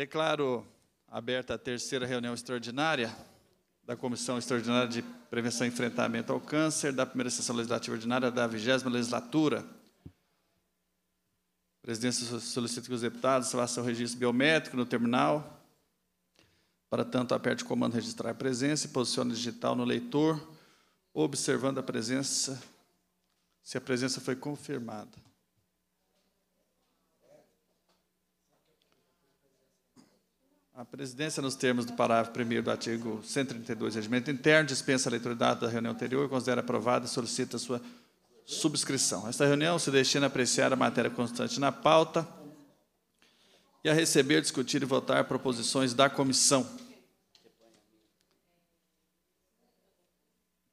Declaro aberta a terceira reunião extraordinária da Comissão Extraordinária de Prevenção e Enfrentamento ao Câncer, da primeira sessão legislativa ordinária da vigésima legislatura. A presidência solicita que os deputados façam o registro biométrico no terminal. Para tanto, aperte o comando registrar a presença e posicione o digital no leitor, observando a presença, se a presença foi confirmada. A presidência, nos termos do parágrafo 1 do artigo 132 do Regimento Interno, dispensa a leitura da reunião anterior, considera aprovada e solicita sua subscrição. Esta reunião se destina a apreciar a matéria constante na pauta e a receber, discutir e votar proposições da comissão.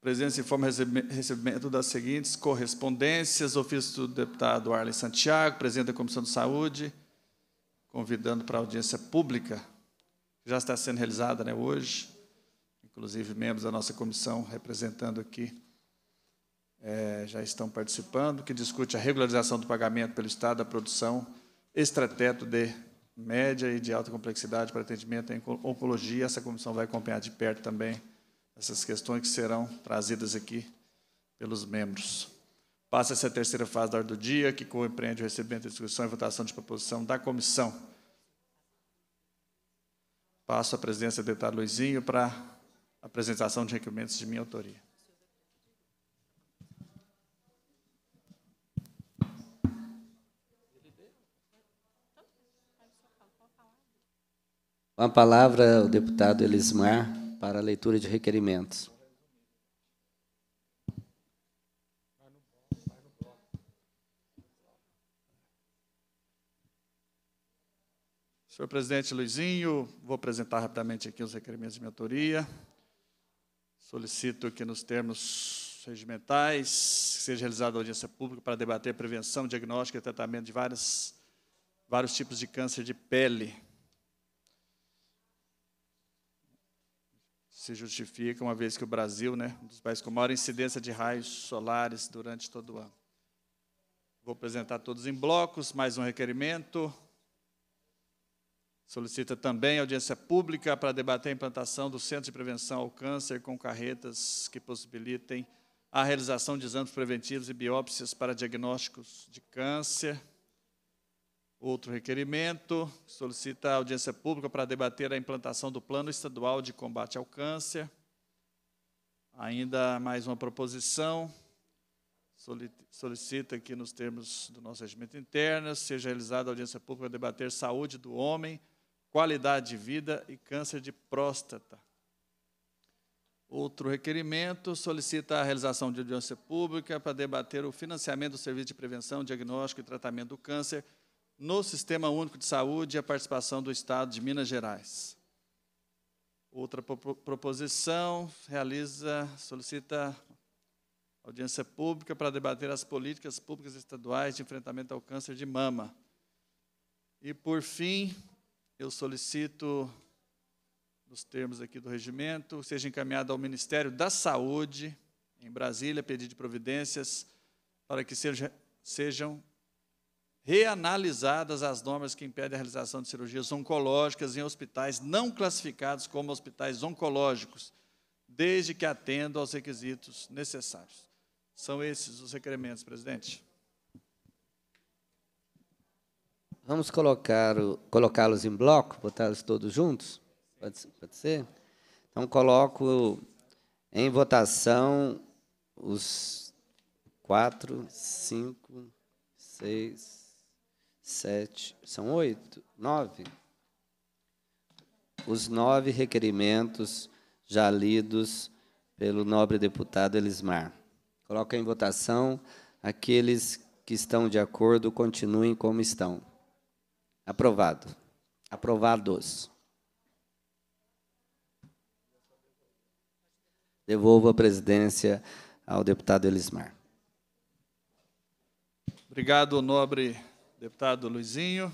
A presidência informa recebimento das seguintes correspondências: ofício do deputado Arlen Santiago, presidente da Comissão de Saúde, convidando para audiência pública já está sendo realizada né, hoje, inclusive membros da nossa comissão representando aqui é, já estão participando, que discute a regularização do pagamento pelo Estado da produção extrateto de média e de alta complexidade para atendimento em oncologia. Essa comissão vai acompanhar de perto também essas questões que serão trazidas aqui pelos membros. Passa-se a terceira fase da ordem do dia, que compreende o recebimento, discussão e votação de proposição da comissão Passo a presidência do deputado Luizinho para apresentação de requerimentos de minha autoria. Com a palavra, o deputado Elismar, para a leitura de requerimentos. Senhor presidente Luizinho, vou apresentar rapidamente aqui os requerimentos de mentoria. Solicito que, nos termos regimentais, seja realizada audiência pública para debater a prevenção, diagnóstico e tratamento de várias, vários tipos de câncer de pele. Se justifica, uma vez que o Brasil, né, um dos países com maior incidência de raios solares durante todo o ano. Vou apresentar todos em blocos, mais um requerimento. Solicita também audiência pública para debater a implantação do Centro de Prevenção ao Câncer com carretas que possibilitem a realização de exames preventivos e biópsias para diagnósticos de câncer. Outro requerimento, solicita audiência pública para debater a implantação do Plano Estadual de Combate ao Câncer. Ainda mais uma proposição, solicita que, nos termos do nosso regimento interno, seja realizada audiência pública para debater saúde do homem, qualidade de vida e câncer de próstata. Outro requerimento solicita a realização de audiência pública para debater o financiamento do serviço de prevenção, diagnóstico e tratamento do câncer no Sistema Único de Saúde e a participação do Estado de Minas Gerais. Outra proposição realiza, solicita audiência pública para debater as políticas públicas estaduais de enfrentamento ao câncer de mama. E, por fim, eu solicito, nos termos aqui do regimento, seja encaminhado ao Ministério da Saúde, em Brasília, pedido de providências para que seja, sejam reanalisadas as normas que impedem a realização de cirurgias oncológicas em hospitais não classificados como hospitais oncológicos, desde que atendam aos requisitos necessários. São esses os requerimentos, presidente. Vamos colocá-los em bloco, botá-los todos juntos? Pode, pode ser? Então, coloco em votação os 4, 5, 6, 7, são 8, 9. Os nove requerimentos já lidos pelo nobre deputado Elismar. Coloca em votação aqueles que estão de acordo, continuem como estão. Aprovado. Aprovados. Devolvo a presidência ao deputado Elismar. Obrigado, nobre deputado Luizinho.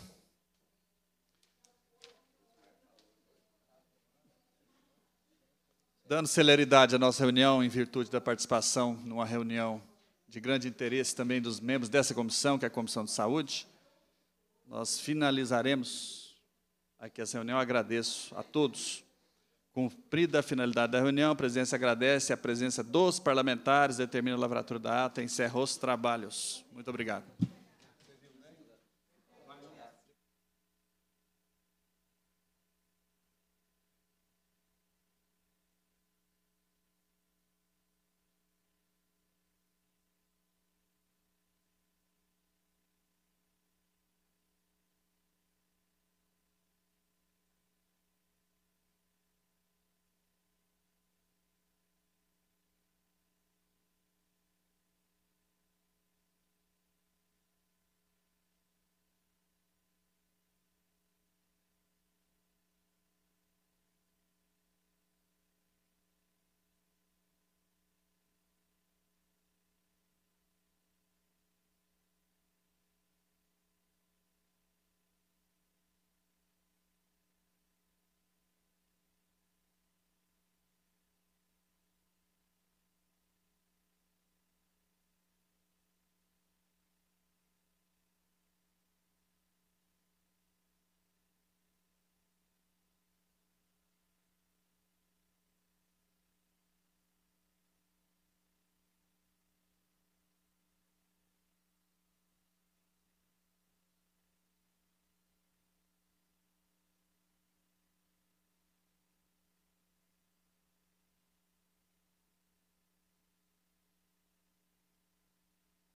Dando celeridade à nossa reunião, em virtude da participação numa reunião de grande interesse também dos membros dessa comissão, que é a Comissão de Saúde, nós finalizaremos aqui essa reunião. Agradeço a todos. Cumprida a finalidade da reunião, a presidência agradece a presença dos parlamentares, determina a lavratura da ata e encerra os trabalhos. Muito obrigado.